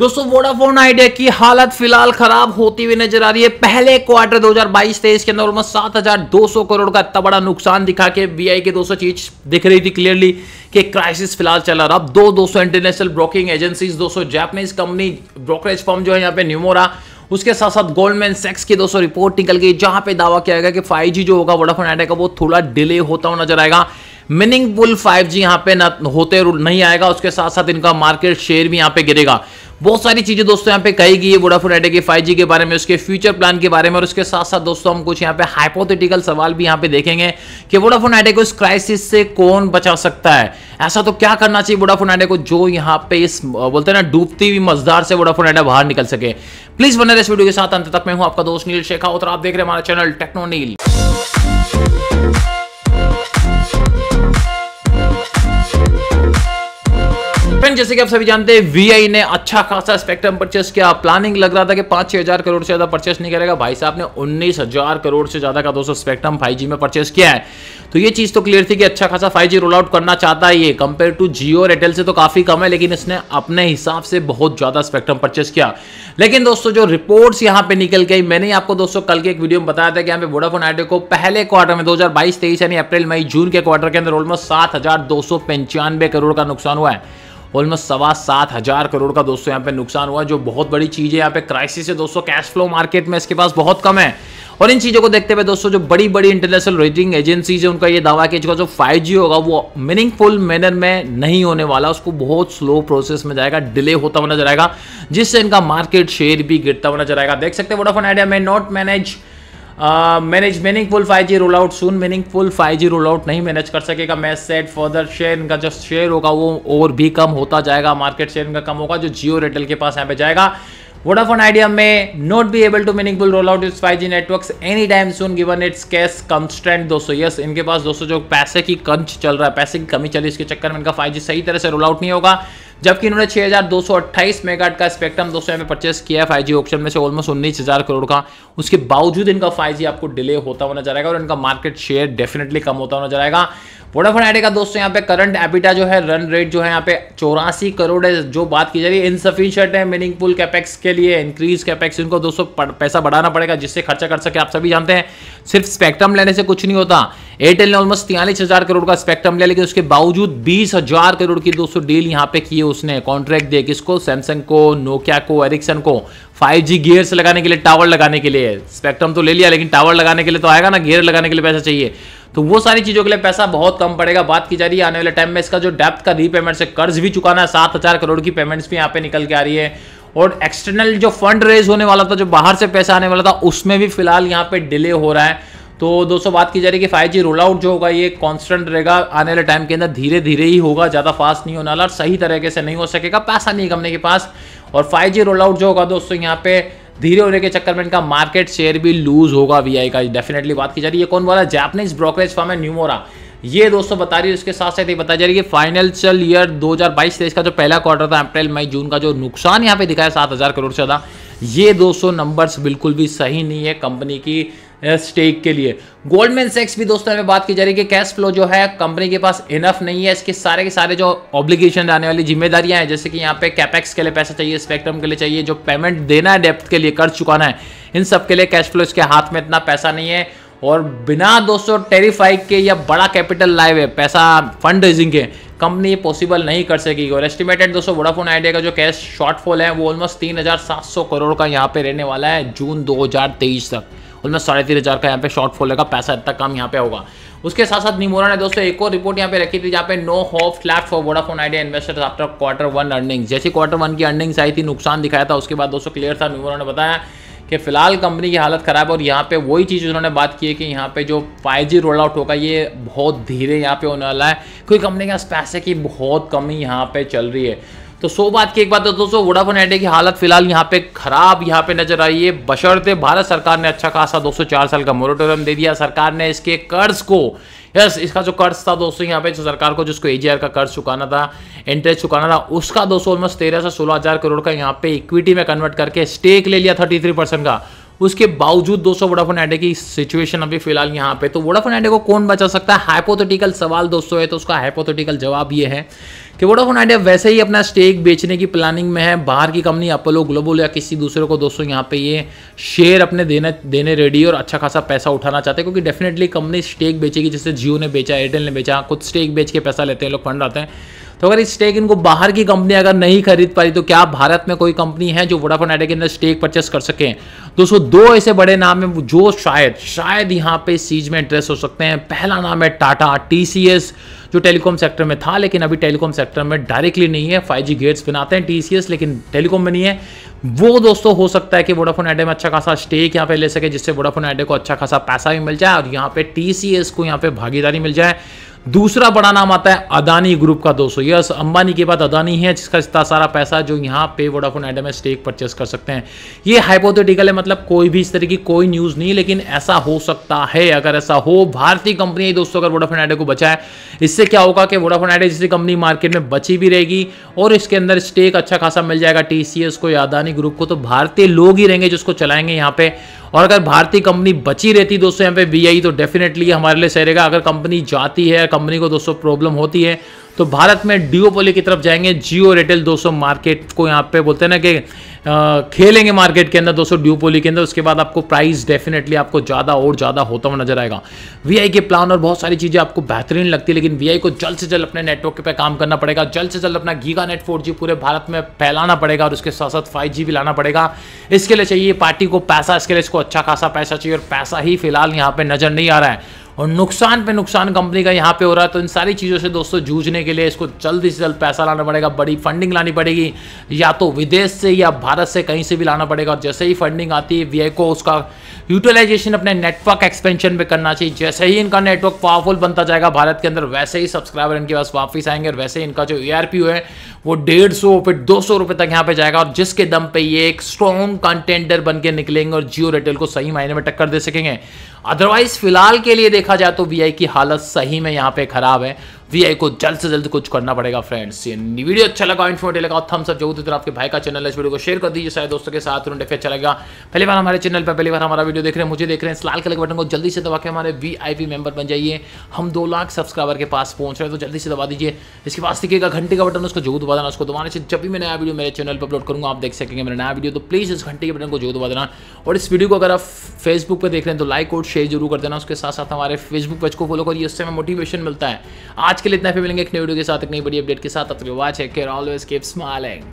दोस्तों Vodafone idea की हालत फिलहाल खराब होती हुई नजर आ रही है पहले क्वार्टर 2022-23 के अंदर दो 7,200 करोड़ का इतना बड़ा नुकसान दिखा के वीआई के दोस्तों चीज दिख रही थी क्लियरली कि क्राइसिस फिलहाल चला रहा अब दो सौ इंटरनेशनल ब्रोकिंग एजेंसीज सौ जैपनीज कंपनी ब्रोकरेज फॉर्म जो है यहाँ पे न्यूमोरा उसके साथ साथ गोल्डमैन सेक्स की दोस्तों रिपोर्ट निकल गई जहां पर दावा किया गया कि फाइव जो होगा वोडाफोन आइडिया का वो थोड़ा डिले होता हुआ नजर आएगा मीनिंगफुल 5G यहाँ पे होते नहीं आएगा उसके साथ साथ इनका मार्केट शेयर भी यहाँ पे गिरेगा बहुत सारी चीजें दोस्तों यहाँ पे कही गई है वोडाफोन आइडिया के फाइव के बारे में उसके फ्यूचर प्लान के बारे में और उसके साथ साथ दोस्तों हम कुछ यहाँ पे हाइपोथेटिकल सवाल भी यहाँ पे देखेंगे कि वोडाफोन आइडिया को इस क्राइसिस से कौन बचा सकता है ऐसा तो क्या करना चाहिए वोडाफोन आइडिया को जो यहाँ पे इस बोलते हैं ना डूबती हुई मजदार से वोडाफोन आइडिया बाहर निकल सके प्लीज बने रहे इस वीडियो के साथ अंत तक मैं हूँ आपका दोस्त नील शेखा और आप देख रहे हैं हमारा चैनल टेक्नो नील फ्रेंड जैसे कि आप सभी जानते हैं वी ने अच्छा खासा स्पेक्ट्रम परचेस किया प्लानिंग लग रहा था कि पांच छह हजार करोड़ से ज्यादा परचेस नहीं करेगा भाई साहब ने उन्नीस हजार करोड़ से ज्यादा का दोस्तों स्पेक्ट्रम 5G में परचेस किया है तो ये चीज तो क्लियर थी कि अच्छा खासा फाइव रोल आउट करना चाहता है ये कंपेयर टू जियो और एयरटेल से तो काफी कम है लेकिन इसने अपने हिसाब से बहुत ज्यादा स्पेक्ट्रम परचेस किया लेकिन दोस्तों जो रिपोर्ट यहाँ पे निकल गई मैंने आपको दोस्तों कल के एक वीडियो में बताया था कि यहाँ पे वोडाफोन आइडियो को पहले क्वार्टर में दो हजार यानी अप्रैल मई जून के क्वार्टर के अंदर ऑलमोस्ट सात करोड़ का नुकसान हुआ है ऑलमोस्ट सवा सात हज़ार करोड़ का दोस्तों यहाँ पे नुकसान हुआ जो बहुत बड़ी चीज़ है यहाँ पे क्राइसिस है दोस्तों कैश फ्लो मार्केट में इसके पास बहुत कम है और इन चीज़ों को देखते हुए दोस्तों जो बड़ी बड़ी इंटरनेशनल रेटिंग एजेंसीज है उनका ये दावा कि जो 5G होगा वो मीनिंगफुल मैनर में नहीं होने वाला उसको बहुत स्लो प्रोसेस में जाएगा डिले होता हुआ नजर आएगा जिससे इनका मार्केट शेयर भी गिरता हुआ नजर आएगा देख सकते हैं वोडाफोन आइडिया में not manage manage meaningful five G roll out soon meaningful five G roll out नहीं मैनेज कर सकेगा मैं सेट फर्दर शेयर इनका जो शेयर होगा वो और भी कम होता जाएगा मार्केट शेयर इनका कम होगा जो जियो एयरटेल के पास यहाँ पे जाएगा वोडाफोन आइडिया में not be able to meaningful roll out it's five G network any time soon given it's cash constraint दोस्तों यस इनके पास दोस्तों जो पैसे की कंच चल रहा है पैसे की कमी चली इसके चक्कर में इनका फाइव जी सही तरह से रोल आउट नहीं होगा जबकि इन्होंने 6228 मेगाट का स्पेक्ट्रम दोस्तों पे परचेस किया है जी ऑप्शन में से ऑलमोस्ट उन्नीस हजार करोड़ का उसके बावजूद इनका फाइव आपको डिले होता हुआ नजर आएगा और इनका मार्केट शेयर डेफिनेटली कम होता हुआ नजर आएगा वोडाफोन आइडिया का दोस्तों यहाँ पे करंट एपिटा जो है रन रेट जो है यहाँ पे चौरासी करोड़ है जो बात की जा रही है इनसफिशियंट है मीनिंगफुल कैपेक्स के लिए इंक्रीज कैपेक्स इनको दोस्तों पैसा बढ़ाना पड़ेगा जिससे खर्चा कर सके आप सभी जानते हैं सिर्फ स्पेक्ट्रम लेने से कुछ नहीं होता एयरटेल ने ऑलमोस्ट तियालीस हजार करोड़ का स्पेक्ट्रम लिया लेकिन उसके बावजूद बीस हजार करोड़ की दोस्तों डील यहाँ पे किए उसने कॉन्ट्रैक्ट दिया किसको सैमसंग को नोकिया को एरिक्सन को 5G गियर्स लगाने के लिए टावर लगाने के लिए स्पेक्ट्रम तो ले लिया लेकिन टावर लगाने के लिए तो आएगा ना गियर लगाने के लिए पैसा चाहिए तो वो सारी चीज़ों के लिए पैसा बहुत कम पड़ेगा बात की जा रही है आने वाले टाइम में इसका जो डेप्थ का रीपेमेंट से कर्ज भी चुकाना है सात हज़ार करोड़ की पेमेंट्स भी यहाँ पे निकल के आ रही है और एक्सटर्नल जो फंड रेज होने वाला था जो बाहर से पैसा आने वाला था उसमें भी फिलहाल यहाँ पे डिले हो रहा है तो दोस्तों बात की जा रही है कि फाइव जी रोल आउट जो होगा ये कांस्टेंट रहेगा आने वाले टाइम के अंदर धीरे धीरे ही होगा ज़्यादा फास्ट नहीं होने वाला और सही तरीके से नहीं हो सकेगा पैसा नहीं कमने के पास और फाइव जी रोल आउट जो होगा दोस्तों यहाँ पे धीरे होने के चक्कर में इनका मार्केट शेयर भी लूज होगा वी का डेफिनेटली बात की जा रही है कौन बोला जैपनीज ब्रोकरेज फॉर्म है न्यूमोरा ये दोस्तों बता रही है उसके साथ साथ ये बताया जा रही है फाइनेंशियल ईयर 2022 हजार का जो पहला क्वार्टर था अप्रैल मई जून का जो नुकसान यहाँ पे दिखाया सात हज़ार करोड़ से ज़्यादा ये दोस्तों नंबर्स बिल्कुल भी सही नहीं है कंपनी की स्टेक के लिए गोल्डमैन सेक्स भी दोस्तों हमें बात की जा रही है कि कैश फ्लो जो है कंपनी के पास इनफ नहीं है इसके सारे के सारे जो ऑब्लिगेशन आने वाली जिम्मेदारियां हैं जैसे कि यहाँ पे कैपेक्स के लिए पैसा चाहिए स्पेक्ट्रम के लिए चाहिए जो पेमेंट देना है डेप्थ के लिए कर चुकाना है इन सब के लिए कैश फ्लो इसके हाथ में इतना पैसा नहीं है और बिना दोस्तों टेरिफाइक के या बड़ा कैपिटल लाइव है पैसा फंड रेजिंग के कंपनी ये पॉसिबल नहीं कर सकेगी और एस्टिमेटेड दोस्तों वोडाफोन आइडिया का जो कैश शॉर्टफॉल है वो ऑलमोस्ट तीन करोड़ का यहाँ पे रहने वाला है जून 2023 तक उसमें साढ़े तीन हज़ार का यहाँ पे शॉर्ट फॉल का पैसा इतना कम यहाँ पे होगा उसके साथ साथ निमोरा ने दोस्तों एक और रिपोर्ट यहाँ पे रखी थी जहाँ पे no hope flat for Vodafone Idea investors after quarter one earnings जैसे क्वार्टर वन की अर्निंग्स आई थी नुकसान दिखाया था उसके बाद दोस्तों क्लियर था निमोरा ने बताया कि फिलहाल कंपनी की हालत ख़राब है और यहाँ पे वही चीज़ उन्होंने बात की है कि यहाँ पे जो फाइव जी रोल आउट होगा ये बहुत धीरे यहाँ पे होने वाला है क्योंकि कंपनी के पास पैसे की बहुत कमी यहाँ पे चल रही है तो सो बात की एक बात है तो दोस्तों वोडाफोन आइडिया की हालत फिलहाल यहाँ पे खराब यहाँ पे नजर आई है बशर्ते भारत सरकार ने अच्छा खासा दोस्तों चार साल का मोरेटोरियम दे दिया सरकार ने इसके कर्ज को यस इसका जो कर्ज था दोस्तों यहाँ पे जो सरकार को जिसको एजीआर का कर्ज चुकाना था इंटरेस्ट चुकाना था उसका दोस्तों ऑलमोस्ट तेरह से सोलह हजार करोड़ का यहाँ पे इक्विटी में कन्वर्ट करके स्टेक ले लिया थर्टी थ्री परसेंट का उसके बावजूद दोस्तों वोडाफोन आइडिया की सिचुएशन अभी फिलहाल यहाँ पे तो वोडाफोन आइडिया को कौन बचा सकता है हाइपोथेटिकल सवाल दोस्तों है तो उसका हाइपोथेटिकल जवाब ये है कि वोडाफोन आइडिया वैसे ही अपना स्टेक बेचने की प्लानिंग में है बाहर की कंपनी अपोलो ग्लोबल या किसी दूसरे को दोस्तों यहाँ पे ये शेयर अपने देने देने रेडी और अच्छा खासा पैसा उठाना चाहते हैं क्योंकि डेफिनेटली कंपनी स्टेक बेचेगी जैसे जियो ने बेचा एयरटेल ने बेचा कुछ स्टेक बेच के पैसा लेते हैं लोग फंड आते हैं तो अगर इस स्टेक इनको बाहर की कंपनी अगर नहीं खरीद पाई तो क्या भारत में कोई कंपनी है जो वोडाफोन आइडिया के अंदर स्टेक परचेस कर सके दोस्तों दो ऐसे बड़े नाम है जो शायद शायद यहाँ पे सीज में इंटरेस्ट हो सकते हैं पहला नाम है टाटा टी जो टेलीकॉम सेक्टर में था लेकिन अभी टेलीकॉम सेक्टर में डायरेक्टली नहीं है फाइव जी गेट्स बनाते हैं टी लेकिन टेलीकॉम में नहीं है वो दोस्तों हो सकता है कि वोडाफोन आइडिया में अच्छा खासा स्टेक यहाँ पे ले सके जिससे वोडाफोन आइडिया को अच्छा खासा पैसा भी मिल जाए और यहाँ पे टी को यहाँ पे भागीदारी मिल जाए दूसरा बड़ा नाम आता है अदानी ग्रुप का दोस्तों यस अंबानी के बाद अदानी है जिसका इतना सारा पैसा जो यहाँ पे वोडाफोन आइडिया में स्टेक परचेस कर सकते हैं ये हाइपोथेटिकल है मतलब कोई भी इस तरह की कोई न्यूज़ नहीं लेकिन ऐसा हो सकता है अगर ऐसा हो भारतीय कंपनी है दोस्तों अगर वोडाफोन आइडिया को बचाए इससे क्या होगा कि वोडाफोन आइडिया जिसकी कंपनी मार्केट में बची भी रहेगी और इसके अंदर स्टेक अच्छा खासा मिल जाएगा टी को या अदानी ग्रुप को तो भारतीय लोग ही रहेंगे जिसको चलाएंगे यहाँ पे और अगर भारतीय कंपनी बची रहती दोस्तों यहाँ पे आई e, तो डेफिनेटली हमारे लिए सही रहेगा अगर कंपनी जाती है कंपनी को दोस्तों प्रॉब्लम होती है तो भारत में डिओपोली की तरफ जाएंगे जियो रिटेल दोस्तों मार्केट को यहाँ पे बोलते हैं ना कि खेलेंगे मार्केट के अंदर दोस्तों ड्यूपोली के अंदर उसके बाद आपको प्राइस डेफिनेटली आपको ज़्यादा और ज़्यादा होता हुआ नजर आएगा वी के प्लान और बहुत सारी चीज़ें आपको बेहतरीन लगती है लेकिन वी को जल्द से जल्द अपने नेटवर्क पर काम करना पड़ेगा जल्द से जल्द अपना गीगा नेट फोर पूरे भारत में फैलाना पड़ेगा और उसके साथ साथ फाइव भी लाना पड़ेगा इसके लिए चाहिए पार्टी को पैसा इसके लिए इसको अच्छा खासा पैसा चाहिए और पैसा ही फिलहाल यहाँ पर नजर नहीं आ रहा है और नुकसान पे नुकसान कंपनी का यहाँ पे हो रहा है तो इन सारी चीज़ों से दोस्तों जूझने के लिए इसको जल्दी से जल्द पैसा लाना पड़ेगा बड़ी फंडिंग लानी पड़ेगी या तो विदेश से या भारत से कहीं से भी लाना पड़ेगा और जैसे ही फंडिंग आती है वी को उसका यूटिलाइजेशन अपने नेटवर्क एक्सपेंशन पर करना चाहिए जैसे ही इनका नेटवर्क पावरफुल बनता जाएगा भारत के अंदर वैसे ही सब्सक्राइबर इनके पास वापस आएंगे और वैसे ही इनका जो ए है वो डेढ़ सौ रुपये दो सौ रुपये तक यहाँ पे जाएगा और जिसके दम पर ये एक स्ट्रॉन्ग कंटेंडर बन के निकलेंगे और जियो रिटेल को सही मायने में टक्कर दे सकेंगे अदरवाइज फिलहाल के लिए देखा जाए तो वी की हालत सही में यहाँ पे ख़राब है वी को जल्द से जल्द कुछ करना पड़ेगा फ्रेंड्स ये वीडियो अच्छा लगा इन्फॉर्मेटिव लगा थम्स अप जरूर तो आपके भाई का चैनल इस वीडियो को शेयर कर दीजिए सारे दोस्तों के साथ उन्हें अच्छा लगेगा पहली बार हमारे चैनल पर पहली बार हमारा वीडियो देख रहे हैं मुझे देख रहे हैं इस लाल कलर बटन को जल्दी से दबा के हमारे वी मेंबर बन जाइए हम दो लाख सब्सक्राइबर के पास पहुंच रहे हैं तो जल्दी से दबा दीजिए इसके पास दिखेगा घंटे का बटन उसको जरूर दबा देना उसको दबाने से जब भी मैं नया वीडियो मेरे चैनल पर अपलोड करूँगा आप देख सकेंगे मेरा नया वीडियो तो प्लीज़ इस घंटे के बटन को जरूर दबा देना और इस वीडियो को अगर आप फेसबुक पर देख रहे हैं तो लाइक और शेयर जरूर कर देना उसके साथ साथ हमारे फेसबुक पेज को फॉलो करिए उससे हमें मोटिवेशन मिलता है आज के लिए इतना फिर मिलेंगे एक नई वीडियो के साथ एक नई बड़ी अपडेट के साथ आप ऑलवेज कीप स्माइलिंग